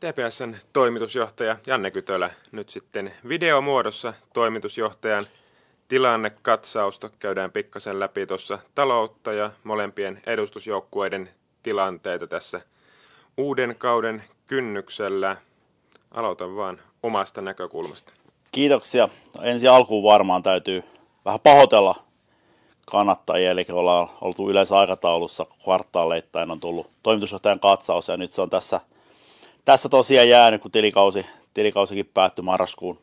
TPSn toimitusjohtaja Janne Kytölä nyt sitten videomuodossa toimitusjohtajan tilannekatsausta käydään pikkasen läpi tuossa taloutta ja molempien edustusjoukkueiden tilanteita tässä uuden kauden kynnyksellä. Aloitan vaan omasta näkökulmasta. Kiitoksia. Ensi alkuun varmaan täytyy vähän pahoitella kannattajia, eli ollaan oltu yleensä aikataulussa kvartaaleittain on tullut toimitusjohtajan katsaus ja nyt se on tässä – tässä tosiaan jäänyt, kun tilikausi, tilikausikin päättyi marraskuun,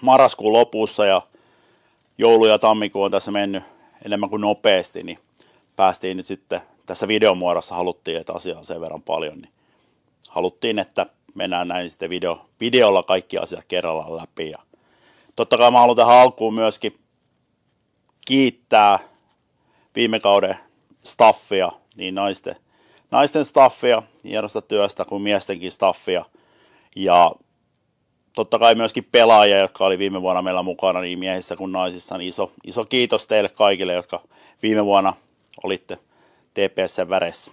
marraskuun lopussa ja joulu ja tammikuu on tässä mennyt enemmän kuin nopeasti, niin päästiin nyt sitten tässä videomuodossa haluttiin, että asia on sen verran paljon, niin haluttiin, että mennään näin sitten video, videolla kaikki asiat kerrallaan läpi. Ja totta kai mä haluan tähän alkuun myöskin kiittää viime kauden staffia, niin naisten, naisten staffia hienosta työstä kuin miestenkin staffia. Ja totta kai myöskin pelaajia, jotka oli viime vuonna meillä mukana niin miehissä kuin naisissa. Niin iso, iso kiitos teille kaikille, jotka viime vuonna olitte tps väressä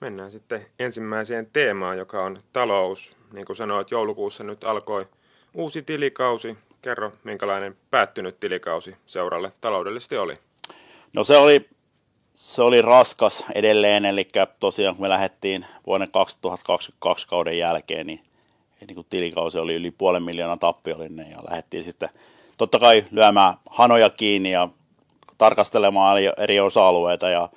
Mennään sitten ensimmäiseen teemaan, joka on talous. Niin kuin sanoit, joulukuussa nyt alkoi uusi tilikausi. Kerro, minkälainen päättynyt tilikausi seuralle taloudellisesti oli? No se oli se oli raskas edelleen, eli tosiaan kun me lähdettiin vuoden 2022 kauden jälkeen, niin, niin kuin tilikausi oli yli puolen miljoonaa tappiollinen ja lähdettiin sitten totta kai lyömään hanoja kiinni ja tarkastelemaan eri osa-alueita ja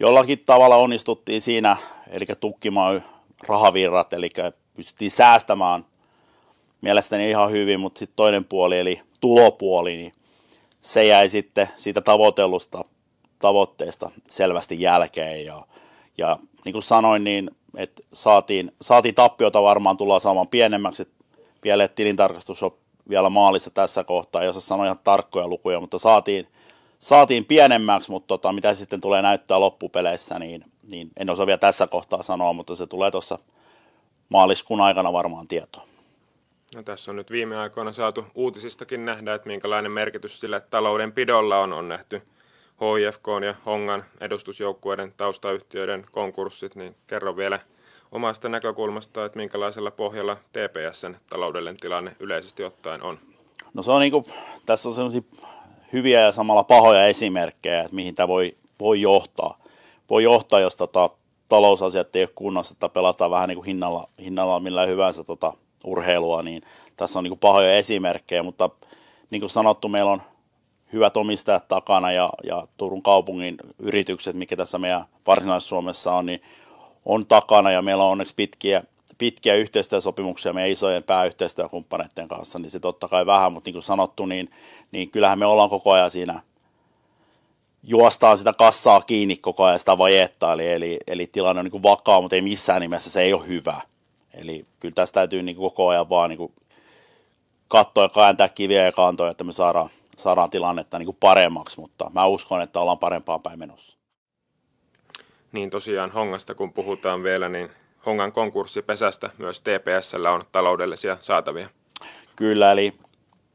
jollakin tavalla onnistuttiin siinä, eli tukkimaan rahavirrat, eli pystyttiin säästämään mielestäni ihan hyvin, mutta sitten toinen puoli, eli tulopuoli, niin se jäi sitten siitä tavoitellusta tavoitteista selvästi jälkeen ja, ja niin kuin sanoin, niin et saatiin, saatiin tappiota varmaan tullaan saamaan pienemmäksi, vielä tilintarkastus on vielä maalissa tässä kohtaa, jos sanoin ihan tarkkoja lukuja, mutta saatiin, saatiin pienemmäksi, mutta tota, mitä sitten tulee näyttää loppupeleissä, niin, niin en osaa vielä tässä kohtaa sanoa, mutta se tulee tuossa maaliskuun aikana varmaan tietoon. No, tässä on nyt viime aikoina saatu uutisistakin nähdä, että minkälainen merkitys sillä taloudenpidolla on, on nähty HIFK ja Hongan edustusjoukkueiden taustayhtiöiden konkurssit, niin kerro vielä omasta näkökulmasta, että minkälaisella pohjalla TPSn taloudellinen tilanne yleisesti ottaen on? No se on niin kuin, tässä on sellaisia hyviä ja samalla pahoja esimerkkejä, että mihin tämä voi, voi johtaa. Voi johtaa, jos tota, talousasiat ei ole kunnossa, että pelataan vähän niin kuin hinnalla, hinnalla millä hyvänsä tota, urheilua, niin tässä on niin kuin pahoja esimerkkejä, mutta niin kuin sanottu, meillä on hyvät omistajat takana ja, ja Turun kaupungin yritykset, mikä tässä meidän Varsinais-Suomessa on, niin on takana ja meillä on onneksi pitkiä, pitkiä yhteistyösopimuksia meidän isojen pääyhteistyökumppaneiden kanssa, niin se totta kai vähän, mutta niin kuin sanottu, niin, niin kyllähän me ollaan koko ajan siinä juostaan sitä kassaa kiinni koko ajan sitä vajetta, eli, eli, eli tilanne on niin kuin vakaa, mutta ei missään nimessä se ei ole hyvä. Eli kyllä tästä täytyy niin kuin koko ajan vaan niin kuin katsoa ja kääntää kiviä ja kantoja, että me saadaan saadaan tilannetta niin kuin paremmaksi, mutta mä uskon, että ollaan parempaan päin menossa. Niin tosiaan Hongasta kun puhutaan vielä, niin Hongan konkurssipesästä myös TPSllä on taloudellisia saatavia. Kyllä, eli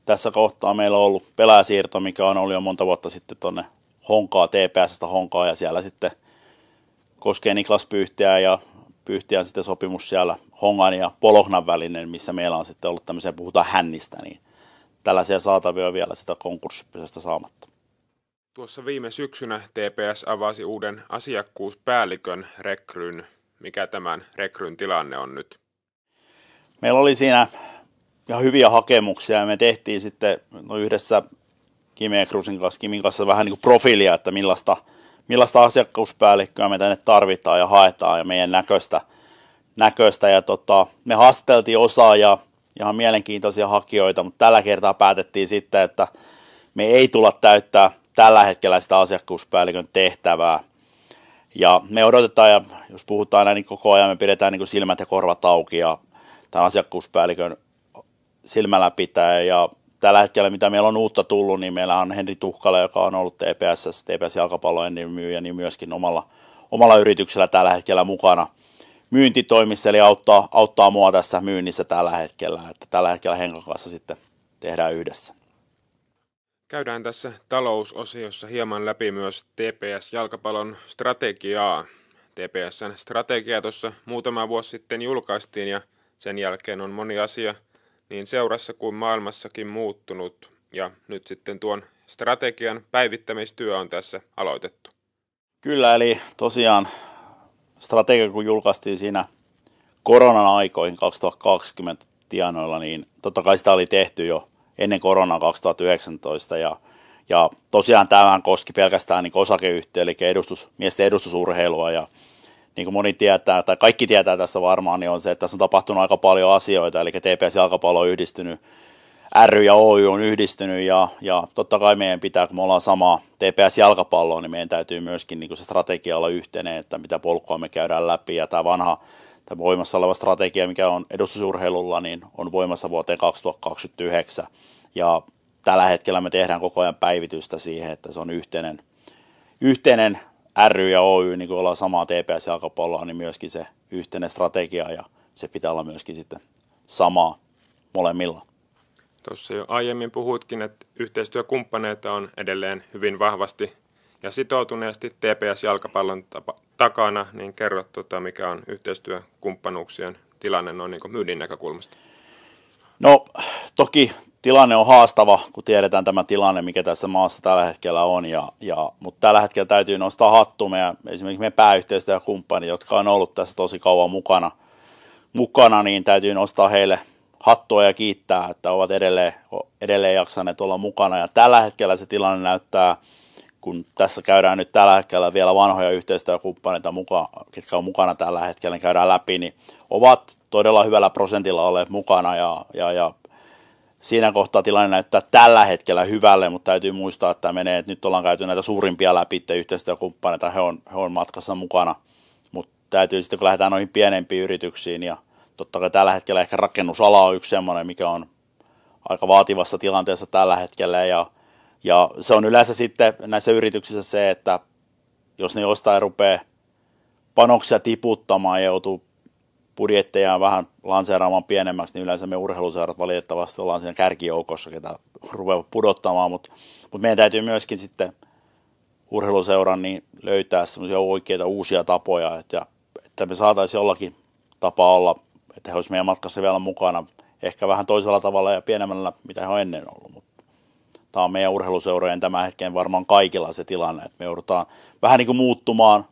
tässä kohtaa meillä on ollut peläsiirto, mikä on ollut jo monta vuotta sitten tuonne Honkaa, TPSstä Honkaa, ja siellä sitten koskee Niklas Pyhtiä ja Pyhtiä sitten sopimus siellä Hongan ja Polohnan välinen, missä meillä on sitten ollut tämmöisiä, puhutaan hännistä, niin – tällaisia saatavia vielä sitä konkurssipisestä saamatta. Tuossa viime syksynä TPS avasi uuden asiakkuuspäällikön rekryn. Mikä tämän rekryn tilanne on nyt? Meillä oli siinä ihan hyviä hakemuksia ja me tehtiin sitten no yhdessä Kimi Krusin kanssa, Kimin kanssa vähän niin kuin profiilia, että millaista, millaista asiakkuuspäällikköä me tänne tarvitaan ja haetaan ja meidän näköistä. näköistä. Ja tota, me haastateltiin osaa ja ihan mielenkiintoisia hakijoita, mutta tällä kertaa päätettiin sitten, että me ei tulla täyttää tällä hetkellä sitä asiakkuuspäällikön tehtävää. Ja me odotetaan, ja jos puhutaan näin, niin koko ajan me pidetään niin kuin silmät ja korvat auki, ja tämän asiakkuuspäällikön silmällä pitää, ja tällä hetkellä, mitä meillä on uutta tullut, niin meillä on Henri Tuhkala, joka on ollut TPS, TPS jalkapallojen myyjä, niin myöskin omalla, omalla yrityksellä tällä hetkellä mukana – myyntitoimissa, eli auttaa, auttaa mua tässä myynnissä tällä hetkellä. Että tällä hetkellä Henkan kanssa sitten tehdään yhdessä. Käydään tässä talousosiossa hieman läpi myös TPS-jalkapallon strategiaa. TPSn strategia tuossa muutama vuosi sitten julkaistiin ja sen jälkeen on moni asia niin seurassa kuin maailmassakin muuttunut ja nyt sitten tuon strategian päivittämistyö on tässä aloitettu. Kyllä, eli tosiaan strategia, kun julkaistiin siinä koronan aikoihin 2020 tienoilla, niin totta kai sitä oli tehty jo ennen koronaa 2019 ja, ja tosiaan tämä koski pelkästään niin osakeyhtiö, eli edustus, miesten edustusurheilua ja niin kuin moni tietää, tai kaikki tietää tässä varmaan, niin on se, että tässä on tapahtunut aika paljon asioita, eli TPS Jalkapallo on yhdistynyt ry ja Oy on yhdistynyt ja, ja totta kai meidän pitää, kun me ollaan sama TPS-jalkapalloa, niin meidän täytyy myöskin niin kuin se strategia olla yhteinen, että mitä polkua me käydään läpi ja tämä vanha tämä voimassa oleva strategia, mikä on edustusurheilulla, niin on voimassa vuoteen 2029 ja tällä hetkellä me tehdään koko ajan päivitystä siihen, että se on yhteinen, yhteinen ry ja Oy, niin kuin ollaan samaa TPS-jalkapalloa, niin myöskin se yhteinen strategia ja se pitää olla myöskin sitten samaa molemmilla. Tuossa jo aiemmin puhuitkin, että yhteistyökumppaneita on edelleen hyvin vahvasti ja sitoutuneesti TPS-jalkapallon tapa- takana, niin kerro, tota, mikä on yhteistyökumppanuuksien tilanne noin niin myynnin näkökulmasta. No toki tilanne on haastava, kun tiedetään tämä tilanne, mikä tässä maassa tällä hetkellä on, ja, ja, mutta tällä hetkellä täytyy nostaa hattu meidän, esimerkiksi meidän pääyhteistyökumppani, jotka on ollut tässä tosi kauan mukana, mukana niin täytyy nostaa heille – hattua ja kiittää, että ovat edelleen, edelleen jaksaneet olla mukana. Ja tällä hetkellä se tilanne näyttää, kun tässä käydään nyt tällä hetkellä vielä vanhoja yhteistyökumppaneita, muka, ketkä on mukana tällä hetkellä, niin käydään läpi, niin ovat todella hyvällä prosentilla olleet mukana ja, ja, ja siinä kohtaa tilanne näyttää tällä hetkellä hyvälle, mutta täytyy muistaa, että menee, että nyt ollaan käyty näitä suurimpia läpi yhteistyökumppaneita, he on, he on matkassa mukana, mutta täytyy sitten, kun lähdetään noihin pienempiin yrityksiin ja Totta kai tällä hetkellä ehkä rakennusala on yksi sellainen, mikä on aika vaativassa tilanteessa tällä hetkellä ja, ja se on yleensä sitten näissä yrityksissä se, että jos ne jostain rupeaa panoksia tiputtamaan ja joutuu budjettejaan vähän lanseeraamaan pienemmäksi, niin yleensä me urheiluseurat valitettavasti ollaan siinä kärkijoukossa, ketä rupeaa pudottamaan, mutta mut meidän täytyy myöskin sitten urheiluseuran niin löytää semmoisia oikeita uusia tapoja, että, että me saataisiin jollakin tapaa olla että he olisivat meidän matkassa vielä mukana, ehkä vähän toisella tavalla ja pienemmällä, mitä he on ennen ollut. Mutta tämä on meidän urheiluseurojen tämän hetken varmaan kaikilla se tilanne, että me joudutaan vähän niin kuin muuttumaan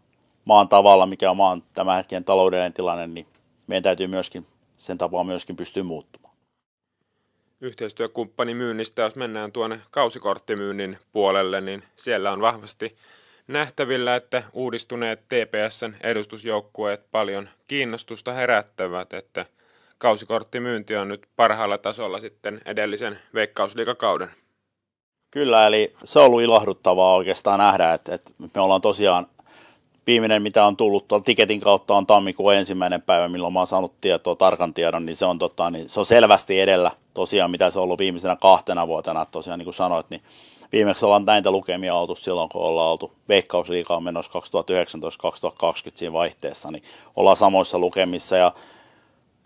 maan tavalla, mikä on maan tämän hetken taloudellinen tilanne, niin meidän täytyy myöskin sen tapaa myöskin pystyä muuttumaan. Yhteistyökumppani myynnistä, jos mennään tuonne kausikorttimyynnin puolelle, niin siellä on vahvasti nähtävillä, että uudistuneet TPSn edustusjoukkueet paljon kiinnostusta herättävät, että kausikorttimyynti on nyt parhaalla tasolla sitten edellisen veikkausliikakauden. Kyllä, eli se on ollut ilahduttavaa oikeastaan nähdä, että, että me ollaan tosiaan viimeinen, mitä on tullut tuolla tiketin kautta, on tammikuun ensimmäinen päivä, milloin mä oon saanut tietoa, tarkan tiedon, niin se on, tota, niin se on selvästi edellä tosiaan, mitä se on ollut viimeisenä kahtena vuotena, että tosiaan niin kuin sanoit, niin viimeksi ollaan näitä lukemia oltu silloin, kun ollaan oltu Veikkausliikaa menossa 2019-2020 siinä vaihteessa, niin ollaan samoissa lukemissa ja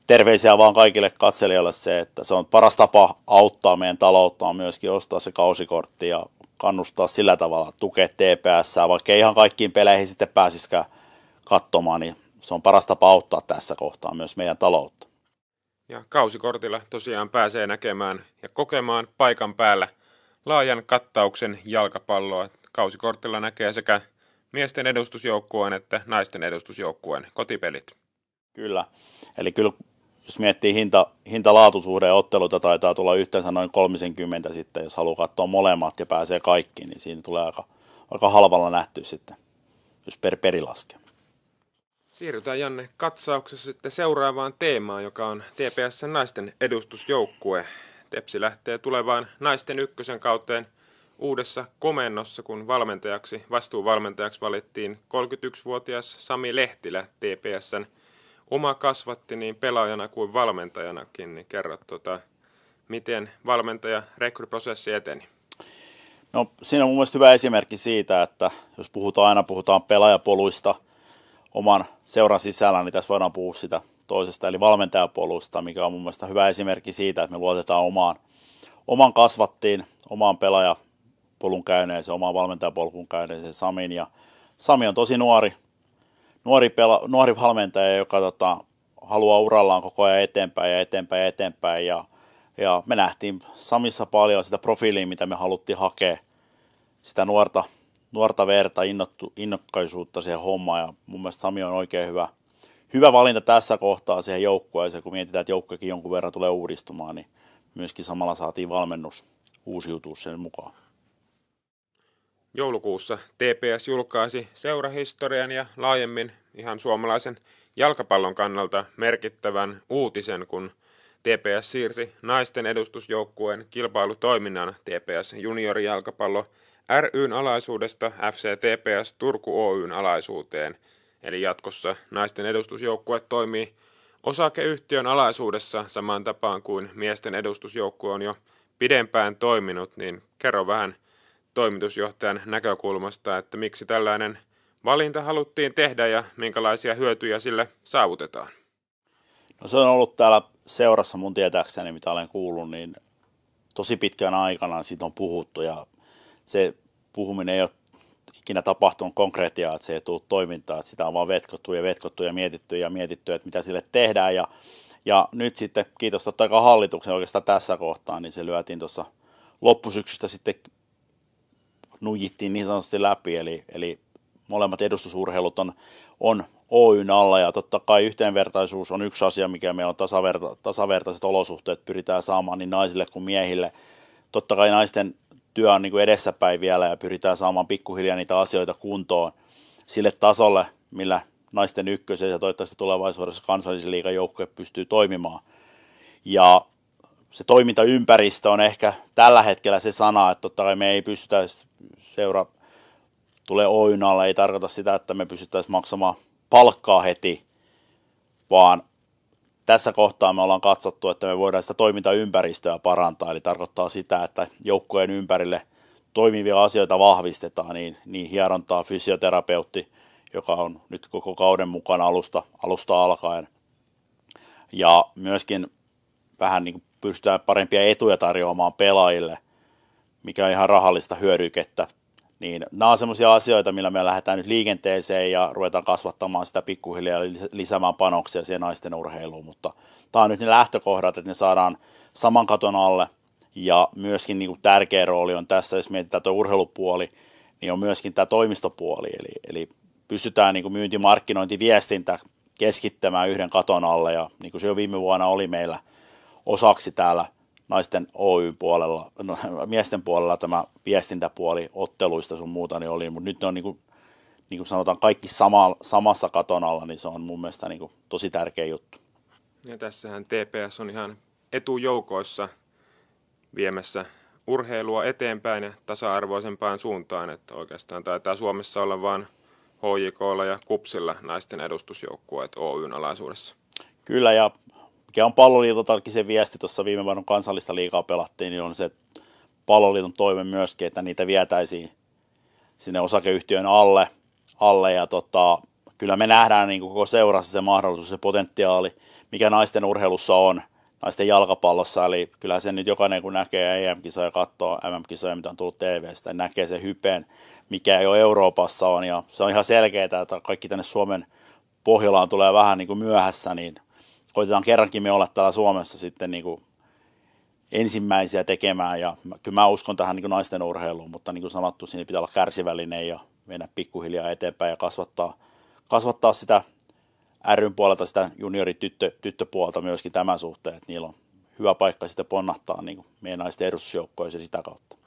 terveisiä vaan kaikille katselijoille se, että se on paras tapa auttaa meidän taloutta on myöskin ostaa se kausikortti ja kannustaa sillä tavalla, tukea TPS, vaikka ei ihan kaikkiin peleihin sitten pääsisikään katsomaan, niin se on paras tapa auttaa tässä kohtaa myös meidän taloutta. Ja kausikortilla tosiaan pääsee näkemään ja kokemaan paikan päällä laajan kattauksen jalkapalloa. Kausikortilla näkee sekä miesten edustusjoukkueen että naisten edustusjoukkueen kotipelit. Kyllä. Eli kyllä jos miettii hinta, hintalaatuisuuden otteluita, taitaa tulla yhteensä noin 30 sitten, jos haluaa katsoa molemmat ja pääsee kaikkiin, niin siinä tulee aika, aika halvalla nähty sitten, jos per perilaske. Siirrytään Janne katsauksessa sitten seuraavaan teemaan, joka on TPS naisten edustusjoukkue. Tepsi lähtee tulevaan naisten ykkösen kauteen uudessa komennossa, kun valmentajaksi, vastuuvalmentajaksi valittiin 31-vuotias Sami Lehtilä TPSn oma kasvatti niin pelaajana kuin valmentajanakin, niin kerro tota, miten valmentaja rekryprosessi eteni. No siinä on mun mielestä hyvä esimerkki siitä, että jos puhutaan aina puhutaan pelaajapoluista oman seuran sisällä, niin tässä voidaan puhua sitä toisesta, eli valmentajapolusta, mikä on mun mielestä hyvä esimerkki siitä, että me luotetaan omaan, oman kasvattiin, omaan pelaajapolun käyneeseen, omaan valmentajapolkun käyneeseen Samin. Ja Sami on tosi nuori, nuori, pela, nuori valmentaja, joka tota, haluaa urallaan koko ajan eteenpäin ja eteenpäin ja eteenpäin. Ja, ja me nähtiin Samissa paljon sitä profiilia, mitä me haluttiin hakea, sitä nuorta, nuorta verta, innokkaisuutta siihen hommaan. Ja mun mielestä Sami on oikein hyvä, hyvä valinta tässä kohtaa siihen joukkueeseen, kun mietitään, että joukkuekin jonkun verran tulee uudistumaan, niin myöskin samalla saatiin valmennus uusiutua sen mukaan. Joulukuussa TPS julkaisi seurahistorian ja laajemmin ihan suomalaisen jalkapallon kannalta merkittävän uutisen, kun TPS siirsi naisten edustusjoukkueen kilpailutoiminnan TPS juniorijalkapallo ryn alaisuudesta FC TPS Turku Oyn alaisuuteen – eli jatkossa naisten edustusjoukkue toimii osakeyhtiön alaisuudessa samaan tapaan kuin miesten edustusjoukkue on jo pidempään toiminut, niin kerro vähän toimitusjohtajan näkökulmasta, että miksi tällainen valinta haluttiin tehdä ja minkälaisia hyötyjä sille saavutetaan? No se on ollut täällä seurassa mun tietääkseni, mitä olen kuullut, niin tosi pitkän aikana siitä on puhuttu ja se puhuminen ei ole ikinä tapahtunut konkreettia, että se ei tule toimintaa, että sitä on vaan vetkottu ja vetkottu ja mietitty ja mietitty, että mitä sille tehdään ja, ja nyt sitten, kiitos totta kai hallituksen oikeastaan tässä kohtaa, niin se lyötiin tuossa loppusyksystä sitten nujittiin niin sanotusti läpi, eli, eli molemmat edustusurheilut on, on Oyn alla ja totta kai yhteenvertaisuus on yksi asia, mikä meillä on tasaverta, tasavertaiset olosuhteet pyritään saamaan niin naisille kuin miehille. Totta kai naisten työ on niin kuin edessäpäin vielä ja pyritään saamaan pikkuhiljaa niitä asioita kuntoon sille tasolle, millä naisten ykkösen ja toivottavasti tulevaisuudessa kansallisen liigan joukkue pystyy toimimaan. Ja se toimintaympäristö on ehkä tällä hetkellä se sana, että totta kai me ei pystytä seura tulee Oyn ei tarkoita sitä, että me pystyttäisiin maksamaan palkkaa heti, vaan tässä kohtaa me ollaan katsottu, että me voidaan sitä toimintaympäristöä parantaa, eli tarkoittaa sitä, että joukkojen ympärille toimivia asioita vahvistetaan, niin, niin hierontaa fysioterapeutti, joka on nyt koko kauden mukana alusta, alusta alkaen, ja myöskin vähän niin kuin pystytään parempia etuja tarjoamaan pelaajille, mikä on ihan rahallista hyödykettä niin nämä on sellaisia asioita, millä me lähdetään nyt liikenteeseen ja ruvetaan kasvattamaan sitä pikkuhiljaa ja lisäämään panoksia siihen naisten urheiluun, mutta tämä on nyt ne lähtökohdat, että ne saadaan saman katon alle ja myöskin niin kuin tärkeä rooli on tässä, jos mietitään tuo urheilupuoli, niin on myöskin tämä toimistopuoli, eli, eli pystytään niin kuin myynti, markkinointi, viestintä keskittämään yhden katon alle ja niin kuin se jo viime vuonna oli meillä osaksi täällä naisten Oy puolella, no, miesten puolella tämä viestintäpuoli otteluista sun muuta niin oli, mutta nyt ne on niin kuin, niin kuin sanotaan kaikki sama, samassa katon alla, niin se on mun mielestä niin kuin tosi tärkeä juttu. Ja tässähän TPS on ihan etujoukoissa viemässä urheilua eteenpäin ja tasa-arvoisempaan suuntaan, että oikeastaan taitaa Suomessa olla vain HJKlla ja KUPSilla naisten edustusjoukkueet Oyn alaisuudessa. Kyllä ja mikä on palloliitoltakin se viesti tuossa viime vuonna kansallista liikaa pelattiin, niin on se palloliiton toive myöskin, että niitä vietäisiin sinne osakeyhtiön alle, alle ja tota, kyllä me nähdään niin koko seurassa se mahdollisuus, se potentiaali, mikä naisten urheilussa on, naisten jalkapallossa, eli Kyllä, sen nyt jokainen kun näkee EM-kisoja, katsoo MM-kisoja, mitä on tullut TVstä, niin näkee se hypen, mikä jo Euroopassa on, ja se on ihan selkeää, että kaikki tänne Suomen Pohjolaan tulee vähän niin kuin myöhässä, niin koitetaan kerrankin me olla täällä Suomessa sitten niin kuin ensimmäisiä tekemään ja kyllä mä uskon tähän niin kuin naisten urheiluun, mutta niin kuin sanottu, siinä pitää olla kärsivällinen ja mennä pikkuhiljaa eteenpäin ja kasvattaa, kasvattaa sitä ryn puolelta sitä juniorityttöpuolta myöskin tämän suhteen, että niillä on hyvä paikka sitten ponnahtaa niin kuin meidän naisten edustusjoukkoja sitä kautta.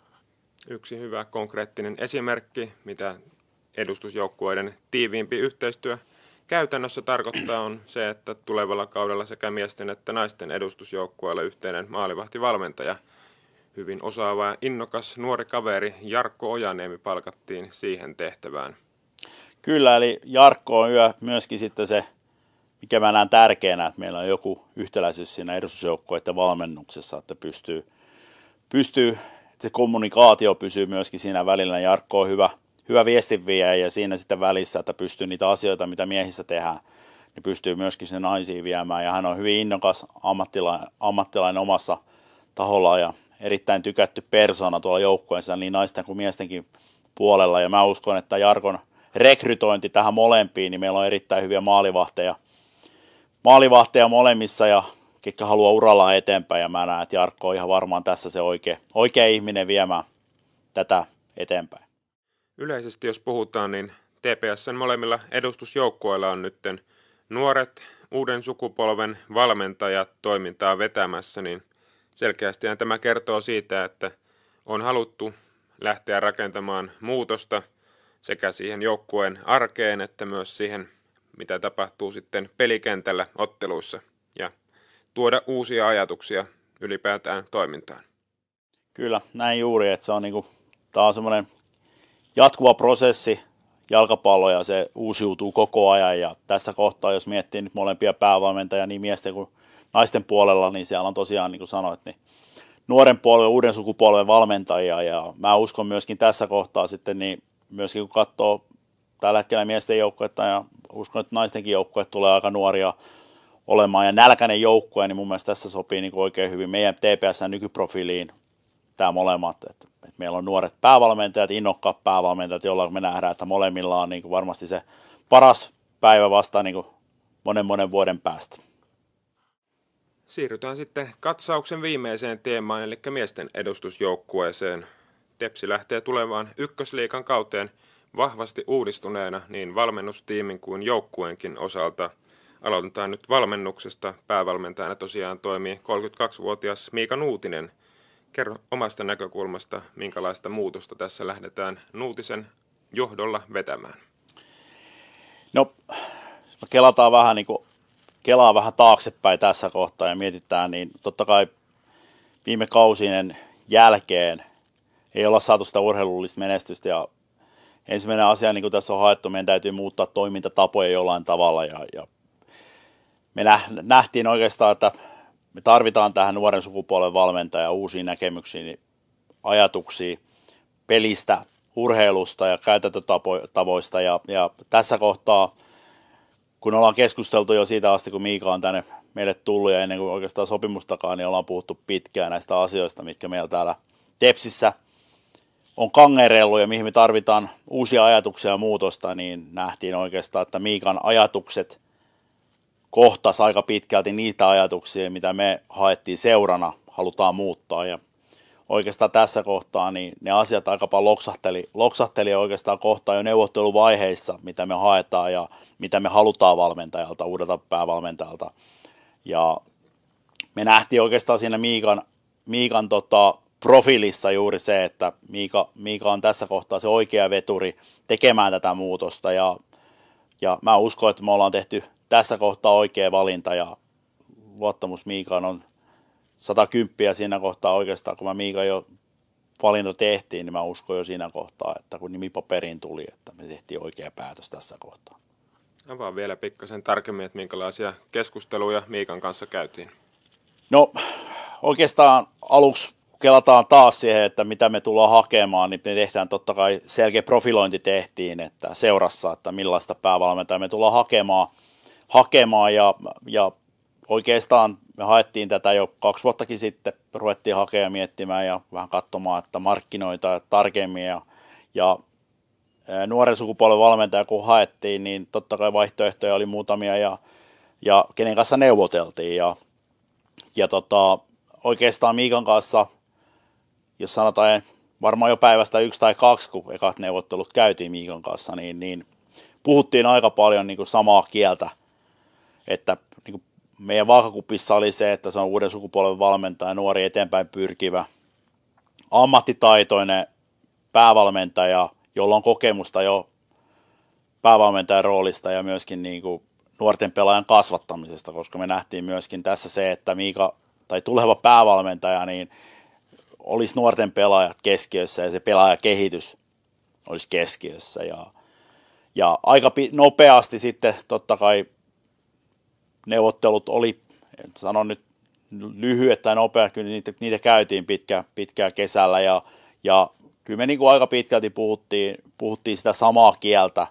Yksi hyvä konkreettinen esimerkki, mitä edustusjoukkueiden tiiviimpi yhteistyö käytännössä tarkoittaa on se, että tulevalla kaudella sekä miesten että naisten edustusjoukkueella yhteinen maalivahtivalmentaja, hyvin osaava ja innokas nuori kaveri Jarkko Ojaniemi palkattiin siihen tehtävään. Kyllä, eli Jarkko on yö myöskin sitten se, mikä mä näen tärkeänä, että meillä on joku yhtäläisyys siinä edustusjoukkueiden valmennuksessa, että pystyy, pystyy, että se kommunikaatio pysyy myöskin siinä välillä. Jarkko on hyvä – hyvä viestinviejä ja siinä sitten välissä, että pystyy niitä asioita, mitä miehissä tehdään, niin pystyy myöskin sinne naisiin viemään. Ja hän on hyvin innokas ammattilainen, ammattilainen omassa tahollaan ja erittäin tykätty persona tuolla joukkueessa niin naisten kuin miestenkin puolella. Ja mä uskon, että Jarkon rekrytointi tähän molempiin, niin meillä on erittäin hyviä maalivahteja, maalivahteja molemmissa ja ketkä haluaa uralla eteenpäin. Ja mä näen, että Jarkko on ihan varmaan tässä se oikea, oikea ihminen viemään tätä eteenpäin. Yleisesti jos puhutaan, niin TPSn molemmilla edustusjoukkueilla on nytten nuoret, uuden sukupolven valmentajat toimintaa vetämässä, niin selkeästi tämä kertoo siitä, että on haluttu lähteä rakentamaan muutosta sekä siihen joukkueen arkeen että myös siihen, mitä tapahtuu sitten pelikentällä otteluissa ja tuoda uusia ajatuksia ylipäätään toimintaan. Kyllä, näin juuri, että se on niin kuin on semmoinen jatkuva prosessi jalkapallo ja se uusiutuu koko ajan ja tässä kohtaa, jos miettii nyt molempia päävalmentajia niin miesten kuin naisten puolella, niin siellä on tosiaan, niin kuin sanoit, niin nuoren puolen, uuden sukupolven valmentajia ja mä uskon myöskin tässä kohtaa sitten, niin myöskin kun katsoo tällä hetkellä miesten joukkuetta ja uskon, että naistenkin joukkueet tulee aika nuoria olemaan ja nälkäinen joukkue, niin mun mielestä tässä sopii niin oikein hyvin meidän TPS nykyprofiiliin tämä molemmat. Et, et meillä on nuoret päävalmentajat, innokkaat päävalmentajat, joilla me nähdään, että molemmilla on niin kuin varmasti se paras päivä vasta niin kuin monen monen vuoden päästä. Siirrytään sitten katsauksen viimeiseen teemaan, eli miesten edustusjoukkueeseen. Tepsi lähtee tulevaan ykkösliikan kauteen vahvasti uudistuneena niin valmennustiimin kuin joukkueenkin osalta. Aloitetaan nyt valmennuksesta. Päävalmentajana tosiaan toimii 32-vuotias Miika Nuutinen – Kerro omasta näkökulmasta, minkälaista muutosta tässä lähdetään Nuutisen johdolla vetämään. No, me kelataan vähän niin kuin, kelaa vähän taaksepäin tässä kohtaa ja mietitään, niin totta kai viime kausinen jälkeen ei olla saatu sitä urheilullista menestystä ja ensimmäinen asia, niin kuin tässä on haettu, meidän täytyy muuttaa toimintatapoja jollain tavalla ja, ja me nähtiin oikeastaan, että me tarvitaan tähän nuoren sukupuolen valmentaja uusiin näkemyksiin, ajatuksiin pelistä, urheilusta ja käytäntötavoista. Ja, ja tässä kohtaa, kun ollaan keskusteltu jo siitä asti, kun Miika on tänne meille tullut ja ennen kuin oikeastaan sopimustakaan, niin ollaan puhuttu pitkään näistä asioista, mitkä meillä täällä Tepsissä on kangerellut ja mihin me tarvitaan uusia ajatuksia ja muutosta, niin nähtiin oikeastaan, että Miikan ajatukset – kohtas aika pitkälti niitä ajatuksia, mitä me haettiin seurana, halutaan muuttaa. Ja oikeastaan tässä kohtaa niin ne asiat aika paljon loksahteli, loksahteli oikeastaan kohtaa jo neuvotteluvaiheissa, mitä me haetaan ja mitä me halutaan valmentajalta, uudelta päävalmentajalta. Ja me nähtiin oikeastaan siinä Miikan, Miikan tota, profiilissa juuri se, että Miika, Miika on tässä kohtaa se oikea veturi tekemään tätä muutosta ja, ja mä uskon, että me ollaan tehty tässä kohtaa oikea valinta ja luottamus Miikaan on 110 siinä kohtaa oikeastaan, kun mä Miika jo valinta tehtiin, niin mä uskon jo siinä kohtaa, että kun nimipaperiin tuli, että me tehtiin oikea päätös tässä kohtaa. Avaa vielä pikkasen tarkemmin, että minkälaisia keskusteluja Miikan kanssa käytiin. No oikeastaan aluksi kelataan taas siihen, että mitä me tullaan hakemaan, niin me tehdään totta kai selkeä profilointi tehtiin että seurassa, että millaista päävalmentajaa me tullaan hakemaan – hakemaan ja, ja oikeastaan me haettiin tätä jo kaksi vuottakin sitten, ruvettiin hakemaan ja miettimään ja vähän katsomaan, että markkinoita tarkemmin ja, ja nuoren sukupolven valmentaja kun haettiin, niin totta kai vaihtoehtoja oli muutamia ja, ja kenen kanssa neuvoteltiin ja, ja tota, oikeastaan Miikan kanssa, jos sanotaan varmaan jo päivästä yksi tai kaksi, kun ekat neuvottelut käytiin Miikan kanssa, niin, niin puhuttiin aika paljon niin kuin samaa kieltä että niin kuin meidän vaakakupissa oli se, että se on uuden sukupolven valmentaja, nuori eteenpäin pyrkivä, ammattitaitoinen päävalmentaja, jolla on kokemusta jo päävalmentajan roolista ja myöskin niin kuin nuorten pelaajan kasvattamisesta, koska me nähtiin myöskin tässä se, että Miika tai tuleva päävalmentaja, niin olisi nuorten pelaajat keskiössä ja se pelaajakehitys olisi keskiössä. Ja, ja aika nopeasti sitten totta kai neuvottelut oli, et sanon nyt lyhyet tai nopeat, kyllä niitä, niitä käytiin pitkä, pitkää kesällä ja, ja kyllä me niin kuin aika pitkälti puhuttiin, puhuttiin sitä samaa kieltä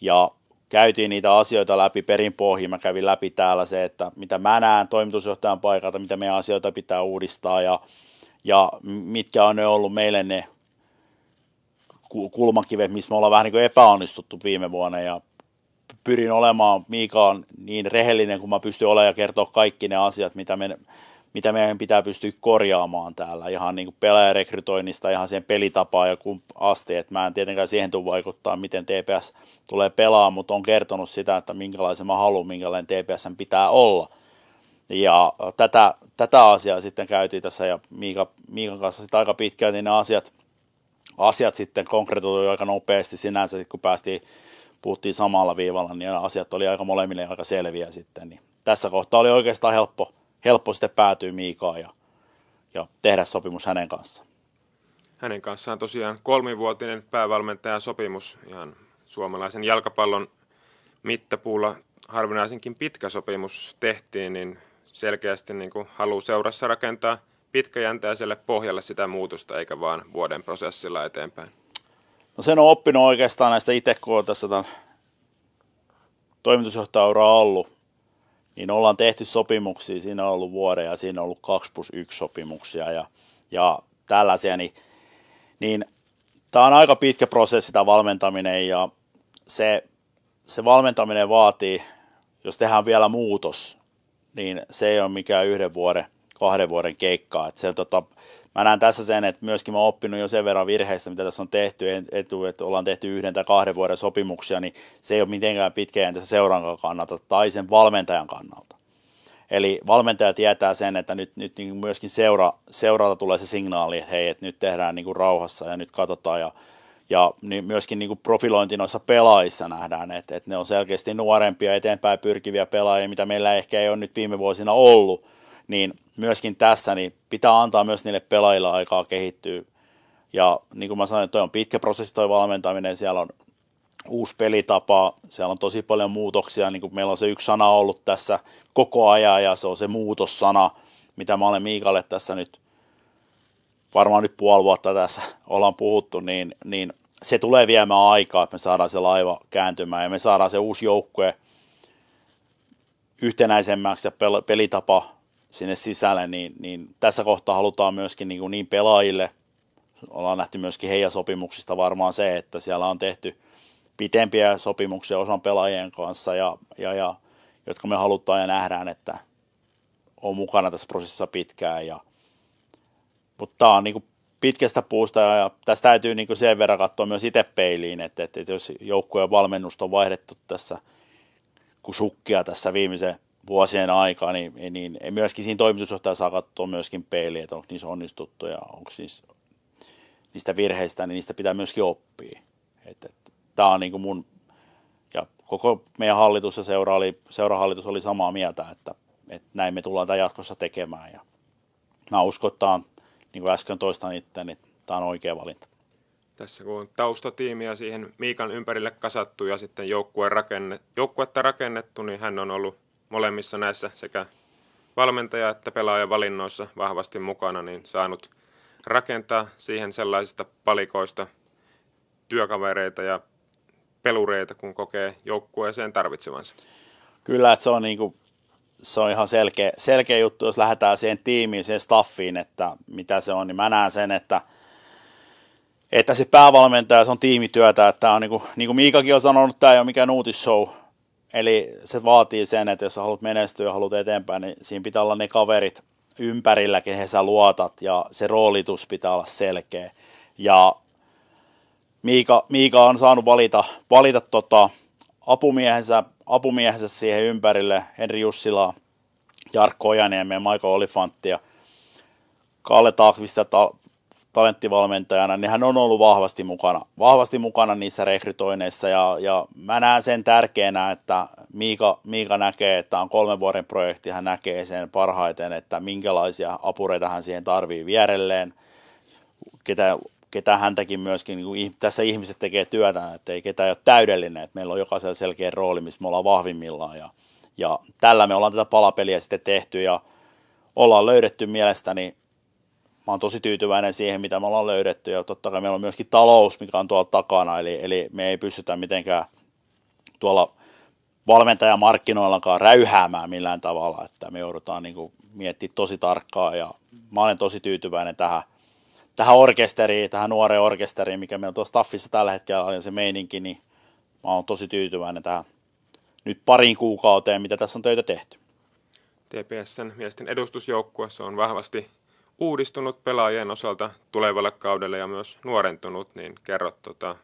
ja käytiin niitä asioita läpi perin Mä kävin läpi täällä se, että mitä mä näen toimitusjohtajan paikalta, mitä meidän asioita pitää uudistaa ja, ja mitkä on ne ollut meille ne kulmakivet, missä me ollaan vähän niin kuin epäonnistuttu viime vuonna ja pyrin olemaan Miikaan niin rehellinen kuin mä pystyn olemaan ja kertoa kaikki ne asiat, mitä me mitä meidän pitää pystyä korjaamaan täällä, ihan niin kuin pelaajarekrytoinnista, ihan siihen pelitapaan ja kun asti, että mä en tietenkään siihen tule vaikuttaa, miten TPS tulee pelaa, mutta on kertonut sitä, että minkälaisen mä haluan, minkälainen TPS pitää olla. Ja tätä, tätä asiaa sitten käytiin tässä ja Miika, Miikan kanssa sitten aika pitkälti niin ne asiat, asiat sitten konkretoitui aika nopeasti sinänsä, kun päästiin puhuttiin samalla viivalla, niin asiat oli aika molemmille aika selviä sitten. Niin tässä kohtaa oli oikeastaan helppo, helppo sitten päätyä Miikaan ja, ja tehdä sopimus hänen kanssaan. Hänen kanssaan tosiaan kolmivuotinen päävalmentajan sopimus ihan suomalaisen jalkapallon mittapuulla harvinaisenkin pitkä sopimus tehtiin, niin selkeästi niin kuin haluaa seurassa rakentaa pitkäjänteiselle pohjalle sitä muutosta, eikä vaan vuoden prosessilla eteenpäin. No sen on oppinut oikeastaan näistä itse, kun on tässä tämän toimitusjohtajauraa ollut, niin ollaan tehty sopimuksia, siinä on ollut vuoden ja siinä on ollut 2 plus 1 sopimuksia ja, ja tällaisia, niin, niin tämä on aika pitkä prosessi tämä valmentaminen ja se, se valmentaminen vaatii, jos tehdään vielä muutos, niin se ei ole mikään yhden vuoden, kahden vuoden keikkaa, että se, tota, mä näen tässä sen, että myöskin mä oon oppinut jo sen verran virheistä, mitä tässä on tehty, etu, että ollaan tehty yhden tai kahden vuoden sopimuksia, niin se ei ole mitenkään pitkäjänteistä seuran kannalta tai sen valmentajan kannalta. Eli valmentaja tietää sen, että nyt, nyt niin myöskin seura, seuralta tulee se signaali, että hei, että nyt tehdään niin kuin rauhassa ja nyt katsotaan ja, ja niin myöskin niin kuin profilointi noissa pelaajissa nähdään, että, että ne on selkeästi nuorempia eteenpäin pyrkiviä pelaajia, mitä meillä ehkä ei ole nyt viime vuosina ollut, niin – myöskin tässä, niin pitää antaa myös niille pelaajille aikaa kehittyä. Ja niin kuin mä sanoin, toi on pitkä prosessi toi valmentaminen, siellä on uusi pelitapa, siellä on tosi paljon muutoksia, niin kuin meillä on se yksi sana ollut tässä koko ajan ja se on se muutossana, mitä mä olen Miikalle tässä nyt varmaan nyt puoli vuotta tässä ollaan puhuttu, niin, niin se tulee viemään aikaa, että me saadaan se laiva kääntymään ja me saadaan se uusi joukkue yhtenäisemmäksi ja pelitapa sinne sisälle, niin, niin tässä kohtaa halutaan myöskin niin, niin pelaajille, ollaan nähty myöskin heidän sopimuksista varmaan se, että siellä on tehty pitempiä sopimuksia osan pelaajien kanssa, ja, ja, ja, jotka me halutaan ja nähdään, että on mukana tässä prosessissa pitkään. Ja, mutta tämä on niin kuin pitkästä puusta ja tästä täytyy niin kuin sen verran katsoa myös itse peiliin, että, että jos joukkueen valmennusta on vaihdettu tässä kun sukkia tässä viimeisen vuosien aikaa, niin, niin myöskin siinä toimitusjohtaja saa katsoa myöskin peiliä, että onko niissä onnistuttu ja onko siis niistä virheistä, niin niistä pitää myöskin oppia. Tämä on niin kuin mun, ja koko meidän hallitus ja seura oli, seurahallitus oli samaa mieltä, että, että näin me tullaan tämän jatkossa tekemään. Ja mä uskon, että tämä on, niin kuin äsken toistan itse, niin tämä on oikea valinta. Tässä kun on taustatiimiä siihen Miikan ympärille kasattu ja sitten joukkueen rakenne, joukkuetta rakennettu, niin hän on ollut molemmissa näissä sekä valmentaja että pelaajan valinnoissa vahvasti mukana, niin saanut rakentaa siihen sellaisista palikoista työkavereita ja pelureita, kun kokee joukkueeseen tarvitsevansa. Kyllä, että se on, niin kuin, se on ihan selkeä, selkeä juttu, jos lähdetään siihen tiimiin, siihen staffiin, että mitä se on, niin mä näen sen, että että se päävalmentaja, se on tiimityötä, että tämä on niin kuin, niin kuin Miikakin on sanonut, tämä ei ole mikään uutisshow, Eli se vaatii sen, että jos sä haluat menestyä ja haluat eteenpäin, niin siinä pitää olla ne kaverit ympärillä, kehen sä luotat, ja se roolitus pitää olla selkeä. Ja Miika, Miika on saanut valita, valita tota, apumiehensä, apumiehensä siihen ympärille, Henri Jussilaa, Jarkko Ojaniemen, Maiko Olifanttia, Kalle Taakvista talenttivalmentajana, niin hän on ollut vahvasti mukana, vahvasti mukana niissä rekrytoineissa ja, ja mä näen sen tärkeänä, että Miika, Miika näkee, että on kolmen vuoden projekti, hän näkee sen parhaiten, että minkälaisia apureita hän siihen tarvii vierelleen, ketä, ketä häntäkin myöskin, niin tässä ihmiset tekee työtä, että ei ketään ole täydellinen, että meillä on jokaisella selkeä rooli, missä me ollaan vahvimmillaan ja, ja tällä me ollaan tätä palapeliä sitten tehty ja ollaan löydetty mielestäni mä oon tosi tyytyväinen siihen, mitä me ollaan löydetty, ja totta kai meillä on myöskin talous, mikä on tuolla takana, eli, eli me ei pystytä mitenkään tuolla valmentajamarkkinoillakaan räyhäämään millään tavalla, että me joudutaan niin kuin miettimään tosi tarkkaan, ja mä olen tosi tyytyväinen tähän, tähän orkesteriin, tähän nuoreen orkesteriin, mikä meillä tuossa staffissa tällä hetkellä on, ja se meininki, niin mä oon tosi tyytyväinen tähän nyt parin kuukauteen, mitä tässä on töitä tehty. TPSn miesten edustusjoukkuessa on vahvasti uudistunut pelaajien osalta tulevalle kaudelle ja myös nuorentunut, niin kerrot, tota,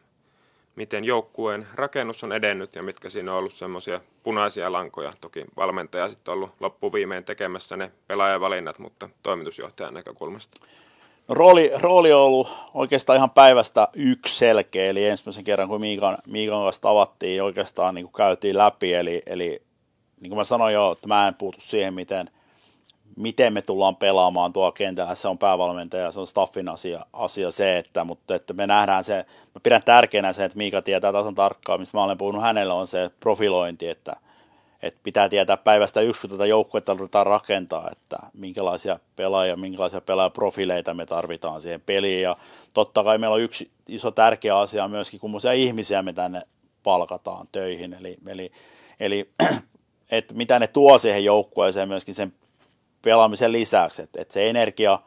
miten joukkueen rakennus on edennyt ja mitkä siinä on ollut semmoisia punaisia lankoja. Toki valmentaja sitten ollut loppuviimein tekemässä ne pelaajavalinnat, mutta toimitusjohtajan näkökulmasta. No, rooli, rooli on ollut oikeastaan ihan päivästä yksi selkeä, eli ensimmäisen kerran kun Miikan, Miikan kanssa tavattiin, oikeastaan niin kuin käytiin läpi, eli, eli niin kuin mä sanoin jo, että mä en puutu siihen, miten – miten me tullaan pelaamaan tuo kentällä, se on päävalmentaja, se on staffin asia, asia se, että, mutta että me nähdään se, mä pidän tärkeänä se, että Miika tietää tasan tarkkaan, mistä mä olen puhunut Hänelle on se profilointi, että, että pitää tietää päivästä yksi, kun tätä joukkuetta ruvetaan rakentaa, että minkälaisia pelaajia, minkälaisia pelaajaprofileita me tarvitaan siihen peliin. Ja totta kai meillä on yksi iso tärkeä asia myöskin, kummoisia ihmisiä me tänne palkataan töihin. Eli, eli, eli että mitä ne tuo siihen joukkueeseen myöskin sen pelaamisen lisäksi, että, että se energia,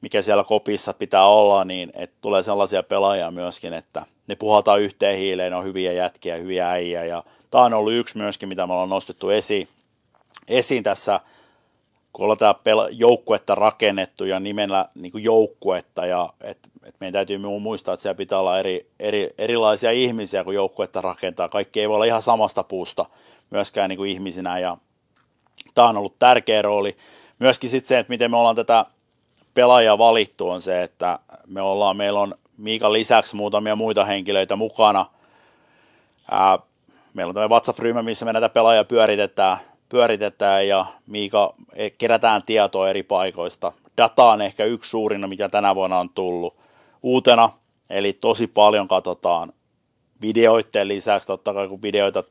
mikä siellä kopissa pitää olla, niin että tulee sellaisia pelaajia myöskin, että ne puhaltaa yhteen hiileen, on hyviä jätkiä, hyviä äijä ja tämä on ollut yksi myöskin, mitä me ollaan nostettu esiin, esiin tässä, kun ollaan tämä pel- joukkuetta rakennettu ja nimellä niin kuin joukkuetta ja että et meidän täytyy muistaa, että siellä pitää olla eri, eri, erilaisia ihmisiä, kun joukkuetta rakentaa. Kaikki ei voi olla ihan samasta puusta myöskään niin kuin ihmisinä ja tämä on ollut tärkeä rooli. Myöskin sitten se, että miten me ollaan tätä pelaajaa valittu, on se, että me ollaan, meillä on Miikan lisäksi muutamia muita henkilöitä mukana. Ää, meillä on tämä WhatsApp-ryhmä, missä me näitä pelaajia pyöritetään, pyöritetään ja Miika e, kerätään tietoa eri paikoista. Data on ehkä yksi suurin, mitä tänä vuonna on tullut uutena, eli tosi paljon katsotaan videoiden lisäksi, totta kai kun videoita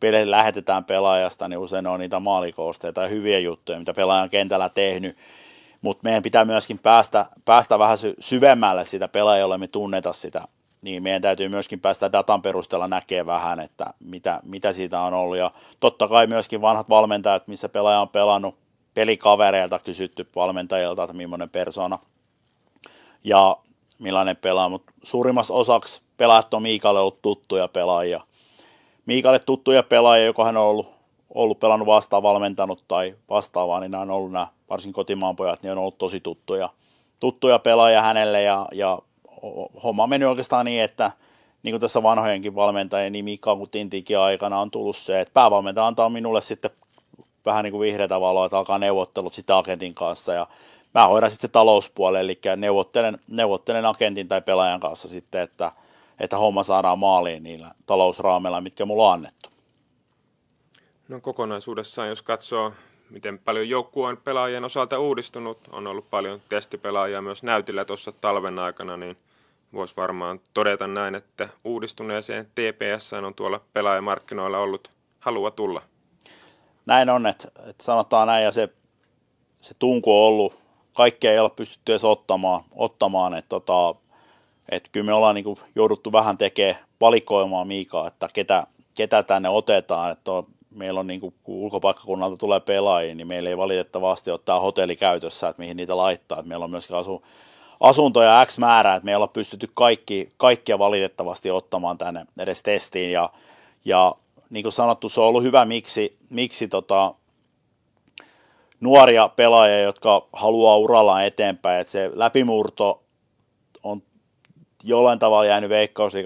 Peleihin lähetetään pelaajasta, niin usein on niitä maalikoosteita ja hyviä juttuja, mitä pelaaja on kentällä tehnyt, mutta meidän pitää myöskin päästä, päästä vähän syvemmälle sitä jolle me tunneta sitä, niin meidän täytyy myöskin päästä datan perusteella näkee vähän, että mitä, mitä siitä on ollut, ja totta kai myöskin vanhat valmentajat, missä pelaaja on pelannut, pelikavereilta kysytty valmentajilta, että millainen persona ja millainen pelaa, mutta suurimmassa osaksi pelaajat on Miikalle ollut tuttuja pelaajia – Miikalle tuttuja pelaajia, joka hän on ollut, ollut pelannut vastaan, valmentanut tai vastaavaa, niin nämä on ollut nämä, varsin kotimaan pojat, niin on ollut tosi tuttuja, tuttuja pelaajia hänelle ja, ja homma on mennyt oikeastaan niin, että niin kuin tässä vanhojenkin valmentajien niin Mika kuin Tintikin aikana on tullut se, että päävalmentaja antaa minulle sitten vähän niin kuin vihreätä valoa, että alkaa neuvottelut sitten agentin kanssa ja mä hoidan sitten talouspuolen, eli neuvottelen, neuvottelen agentin tai pelaajan kanssa sitten, että – että homma saadaan maaliin niillä talousraameilla, mitkä mulla on annettu. No kokonaisuudessaan, jos katsoo, miten paljon joukkue on pelaajien osalta uudistunut, on ollut paljon testipelaajia myös näytillä tuossa talven aikana, niin voisi varmaan todeta näin, että uudistuneeseen TPS on tuolla pelaajamarkkinoilla ollut halua tulla. Näin on, että, että sanotaan näin, ja se, se tunku on ollut, kaikkea ei ole pystytty edes ottamaan, ottamaan että tota, et kyllä me ollaan niinku jouduttu vähän tekemään valikoimaa Miikaa, että ketä, ketä tänne otetaan. Että on, meillä on niinku, kun ulkopaikkakunnalta tulee pelaajia, niin meillä ei valitettavasti ole tämä hotelli käytössä, että mihin niitä laittaa. Et meillä on myöskin asu, asuntoja X määrää, että me ei olla pystytty kaikki, kaikkia valitettavasti ottamaan tänne edes testiin. Ja, ja niin kuin sanottu, se on ollut hyvä, miksi, miksi tota, nuoria pelaajia, jotka haluaa urallaan eteenpäin, että se läpimurto on jollain tavalla jäänyt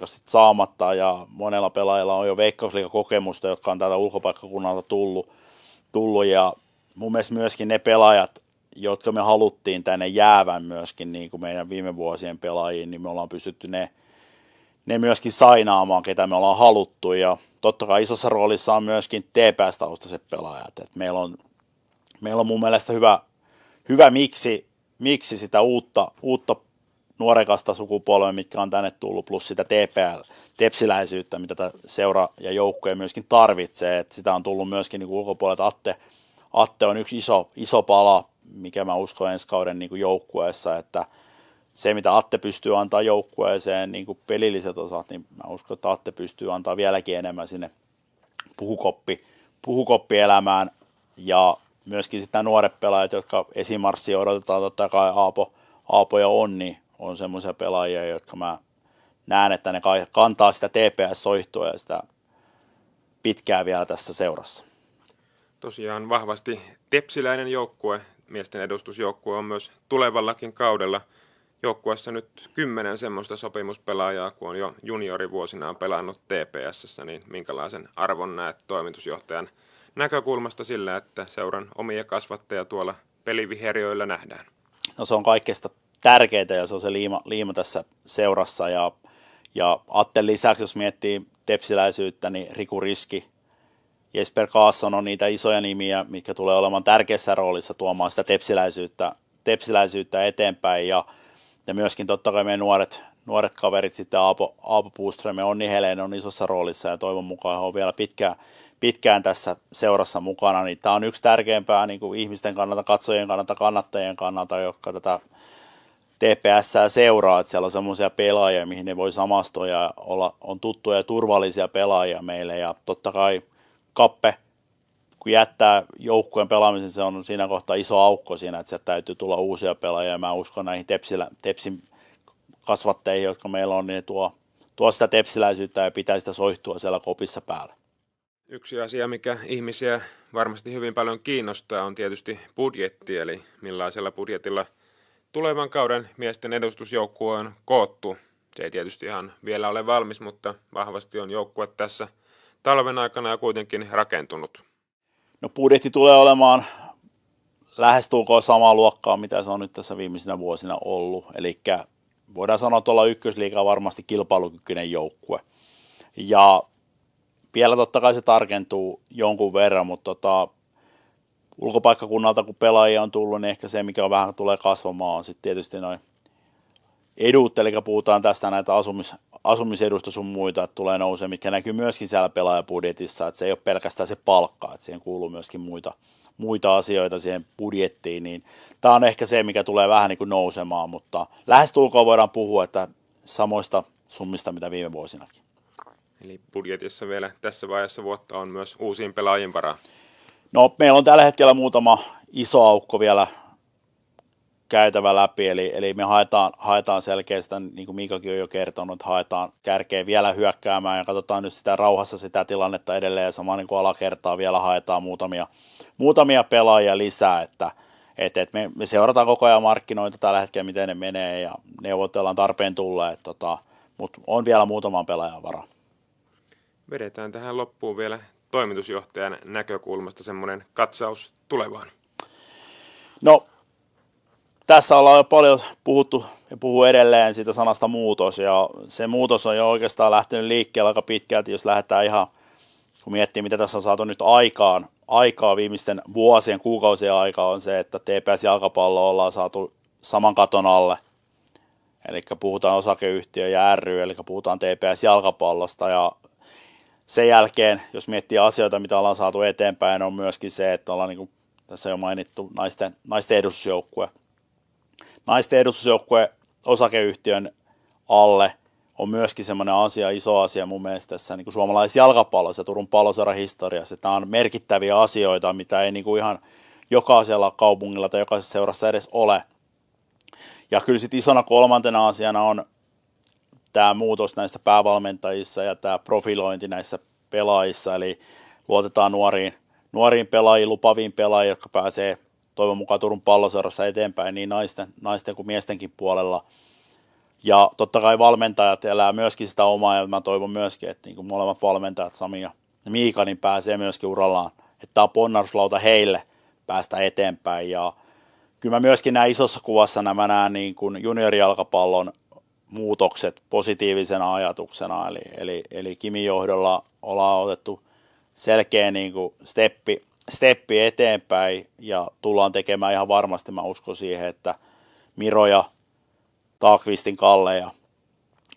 sit saamatta ja monella pelaajalla on jo veikkausliikakokemusta, jotka on täältä ulkopaikkakunnalta tullut, tullut ja mun mielestä myöskin ne pelaajat, jotka me haluttiin tänne jäävän myöskin niin kuin meidän viime vuosien pelaajiin, niin me ollaan pystytty ne, ne myöskin sainaamaan, ketä me ollaan haluttu ja totta kai isossa roolissa on myöskin TPS-taustaiset pelaajat. Et meillä, on, meillä on mun mielestä hyvä, hyvä miksi, miksi sitä uutta, uutta nuorekasta sukupolvea, mitkä on tänne tullut, plus sitä TPL, tepsiläisyyttä, mitä tämä seura ja joukkue myöskin tarvitsee. Et sitä on tullut myöskin niin ulkopuolelta. Atte, Atte on yksi iso, iso pala, mikä mä uskon ensi kauden niin joukkueessa, että se, mitä Atte pystyy antaa joukkueeseen, niin kuin pelilliset osat, niin mä uskon, että Atte pystyy antaa vieläkin enemmän sinne puhukoppi, puhukoppielämään ja myöskin sitten nämä nuoret pelaajat, jotka esimarssia odotetaan totta kai Aapo, Aapo ja Onni, on semmoisia pelaajia, jotka mä näen, että ne kantaa sitä TPS-soihtua ja sitä pitkää vielä tässä seurassa. Tosiaan vahvasti tepsiläinen joukkue, miesten edustusjoukkue on myös tulevallakin kaudella. Joukkueessa nyt kymmenen semmoista sopimuspelaajaa, kun on jo juniorivuosinaan pelannut TPS, niin minkälaisen arvon näet toimitusjohtajan näkökulmasta sillä, että seuran omia kasvattajia tuolla peliviheriöillä nähdään? No se on kaikkeista tärkeitä ja se on se liima, liima tässä seurassa. Ja, ja Atten lisäksi, jos miettii tepsiläisyyttä, niin Riku Riski, Jesper Kaasson on niitä isoja nimiä, mitkä tulee olemaan tärkeässä roolissa tuomaan sitä tepsiläisyyttä, tepsiläisyyttä eteenpäin. Ja, ja myöskin totta kai meidän nuoret, nuoret kaverit sitten Aapo, Aapo Puström ja Onni Helen on isossa roolissa ja toivon mukaan he on vielä pitkään, pitkään tässä seurassa mukana, niin tämä on yksi tärkeimpää niin kuin ihmisten kannalta, katsojien kannalta, kannattajien kannalta, jotka tätä TPS seuraa, että siellä on semmoisia pelaajia, mihin ne voi samastua ja olla, on tuttuja ja turvallisia pelaajia meille ja totta kai kappe, kun jättää joukkueen pelaamisen, se on siinä kohtaa iso aukko siinä, että sieltä täytyy tulla uusia pelaajia. Mä uskon näihin tepsillä, Tepsin kasvatteihin, jotka meillä on, niin ne tuo, tuo sitä tepsiläisyyttä ja pitää sitä soihtua siellä kopissa päällä. Yksi asia, mikä ihmisiä varmasti hyvin paljon kiinnostaa, on tietysti budjetti, eli millaisella budjetilla – tulevan kauden miesten edustusjoukkue on koottu. Se ei tietysti ihan vielä ole valmis, mutta vahvasti on joukkue tässä talven aikana ja kuitenkin rakentunut. No budjetti tulee olemaan lähestulkoon samaa luokkaa, mitä se on nyt tässä viimeisinä vuosina ollut. Eli voidaan sanoa, että ollaan ykkösliiga varmasti kilpailukykyinen joukkue. Ja vielä totta kai se tarkentuu jonkun verran, mutta tota, ulkopaikkakunnalta, kun pelaajia on tullut, niin ehkä se, mikä on vähän tulee kasvamaan, on sitten tietysti noin edut, eli puhutaan tästä näitä asumis, asumisedusta sun muita, että tulee nousee, mitkä näkyy myöskin siellä pelaajapudjetissa, että se ei ole pelkästään se palkka, että siihen kuuluu myöskin muita, muita asioita siihen budjettiin, niin tämä on ehkä se, mikä tulee vähän niin kuin nousemaan, mutta lähestulkoon voidaan puhua, että samoista summista, mitä viime vuosinakin. Eli budjetissa vielä tässä vaiheessa vuotta on myös uusiin pelaajien varaa. No, meillä on tällä hetkellä muutama iso aukko vielä käytävä läpi, eli, eli me haetaan, haetaan selkeästi, niin kuin Mikakin on jo kertonut, haetaan kärkeä vielä hyökkäämään ja katsotaan nyt sitä rauhassa sitä tilannetta edelleen ja samaan niin kuin alakertaa vielä haetaan muutamia, muutamia pelaajia lisää, että et, et me, me, seurataan koko ajan markkinoita tällä hetkellä, miten ne menee ja neuvotellaan tarpeen tulla, tota, mutta on vielä muutaman pelaajan varaa vedetään tähän loppuun vielä toimitusjohtajan näkökulmasta semmoinen katsaus tulevaan. No, tässä ollaan jo paljon puhuttu ja puhuu edelleen siitä sanasta muutos, ja se muutos on jo oikeastaan lähtenyt liikkeelle aika pitkälti, jos lähdetään ihan, kun miettii, mitä tässä on saatu nyt aikaan, aikaa viimeisten vuosien, kuukausien aikaa on se, että TPS-jalkapallo ollaan saatu saman katon alle, eli puhutaan osakeyhtiö ja ry, eli puhutaan TPS-jalkapallosta, ja sen jälkeen, jos miettii asioita, mitä ollaan saatu eteenpäin, on myöskin se, että ollaan niin kuin tässä jo mainittu naisten, naisten edustusjoukkue. Naisten edustusjoukkue osakeyhtiön alle on myöskin semmoinen asia, iso asia mun mielestä tässä niin suomalaisessa jalkapallossa ja Turun palloseuran historiassa. Tämä on merkittäviä asioita, mitä ei niin kuin ihan jokaisella kaupungilla tai jokaisessa seurassa edes ole. Ja kyllä sitten isona kolmantena asiana on tämä muutos näissä päävalmentajissa ja tämä profilointi näissä pelaajissa, eli luotetaan nuoriin, nuoriin pelaajiin, lupaviin pelaajiin, jotka pääsee toivon mukaan Turun palloseurassa eteenpäin niin naisten, naisten kuin miestenkin puolella. Ja totta kai valmentajat elää myöskin sitä omaa, ja mä toivon myöskin, että niin kuin molemmat valmentajat, Sami ja Miika, niin pääsee myöskin urallaan. Että tämä on ponnarslauta heille päästä eteenpäin. Ja kyllä mä myöskin näin isossa kuvassa nämä näen niin kuin juniorijalkapallon muutokset positiivisena ajatuksena. Eli, eli, eli Kimin johdolla ollaan otettu selkeä niin kuin steppi, steppi eteenpäin ja tullaan tekemään ihan varmasti. Mä uskon siihen, että Miro ja Taakvistin Kalle ja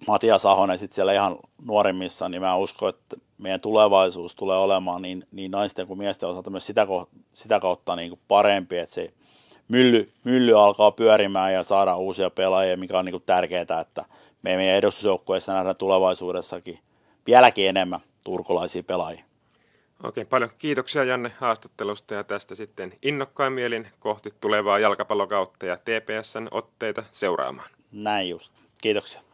Matias Ahonen sitten siellä ihan nuorimmissa, niin mä uskon, että meidän tulevaisuus tulee olemaan niin, niin naisten kuin miesten osalta myös sitä, sitä kautta niin kuin parempi, että se – mylly, mylly alkaa pyörimään ja saada uusia pelaajia, mikä on niin kuin tärkeää, että me meidän edustusjoukkueessa nähdään tulevaisuudessakin vieläkin enemmän turkulaisia pelaajia. Okei, paljon kiitoksia Janne haastattelusta ja tästä sitten innokkain mielin kohti tulevaa jalkapallokautta ja TPSn otteita seuraamaan. Näin just. Kiitoksia.